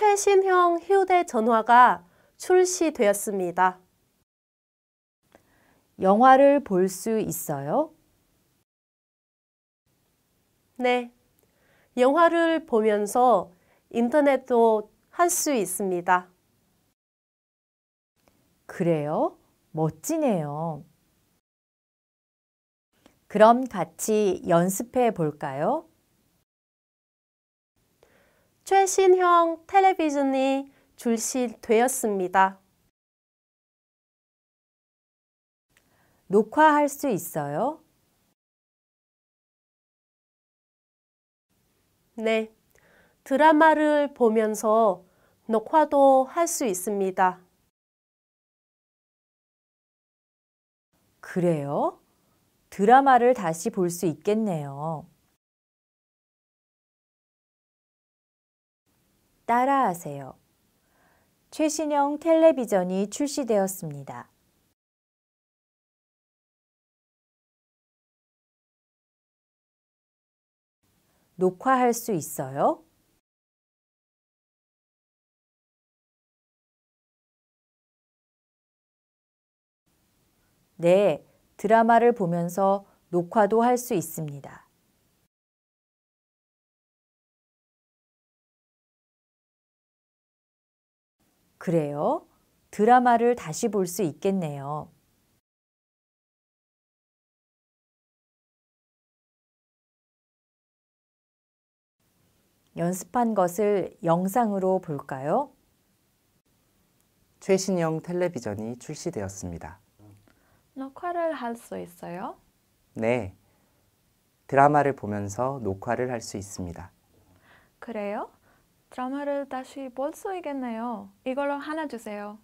최신형 휴대전화가 출시되었습니다. 영화를 볼 수 있어요? 네. 영화를 보면서 인터넷도 할 수 있습니다. 그래요? 멋지네요. 그럼 같이 연습해 볼까요? 최신형 텔레비전이 출시되었습니다. 녹화할 수 있어요? 네, 드라마를 보면서 녹화도 할 수 있습니다. 그래요? 드라마를 다시 볼 수 있겠네요. 따라하세요. 최신형 텔레비전이 출시되었습니다. 녹화할 수 있어요? 네, 드라마를 보면서 녹화도 할 수 있습니다. 그래요? 드라마를 다시 볼 수 있겠네요. 연습한 것을 영상으로 볼까요? 최신형 텔레비전이 출시되었습니다. 녹화를 할 수 있어요? 네. 드라마를 보면서 녹화를 할 수 있습니다. 그래요? 드라마를 다시 볼 수 있겠네요. 이걸로 하나 주세요.